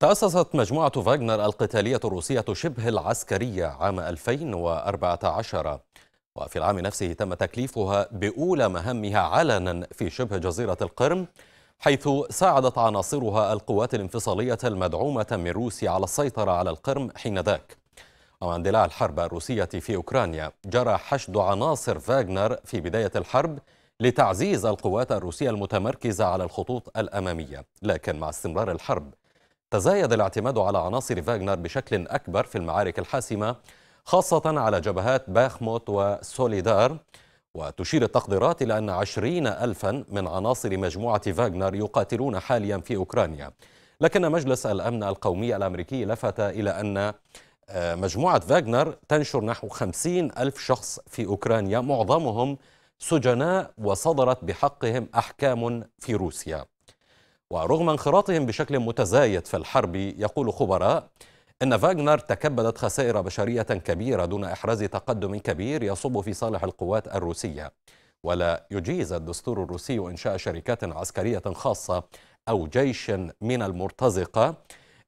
تأسست مجموعة فاغنر القتالية الروسية شبه العسكرية عام 2014 وفي العام نفسه تم تكليفها بأولى مهامها علنا في شبه جزيرة القرم حيث ساعدت عناصرها القوات الانفصالية المدعومة من روسيا على السيطرة على القرم حينذاك ومع اندلاع الحرب الروسية في أوكرانيا جرى حشد عناصر فاغنر في بداية الحرب لتعزيز القوات الروسية المتمركزة على الخطوط الأمامية لكن مع استمرار الحرب تزايد الاعتماد على عناصر فاغنر بشكل أكبر في المعارك الحاسمة خاصة على جبهات باخموت وسوليدار وتشير التقديرات إلى أن عشرين ألفا من عناصر مجموعة فاغنر يقاتلون حاليا في أوكرانيا لكن مجلس الأمن القومي الأمريكي لفت إلى أن آه، مجموعة فاغنر تنشر نحو خمسين ألف شخص في أوكرانيا معظمهم سجناء وصدرت بحقهم أحكام في روسيا ورغم انخراطهم بشكل متزايد في الحرب يقول خبراء إن فاغنر تكبدت خسائر بشرية كبيرة دون إحراز تقدم كبير يصب في صالح القوات الروسية ولا يجيز الدستور الروسي إنشاء شركات عسكرية خاصة أو جيش من المرتزقة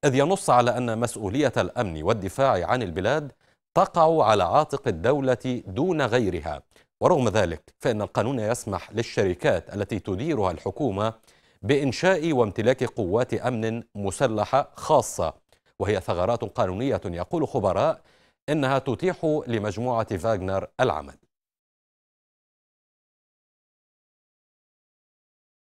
إذ ينص على أن مسؤولية الأمن والدفاع عن البلاد تقع على عاتق الدولة دون غيرها ورغم ذلك فإن القانون يسمح للشركات التي تديرها الحكومة بإنشاء وامتلاك قوات أمن مسلحة خاصة وهي ثغرات قانونية يقول خبراء إنها تتيح لمجموعة فاغنر العمل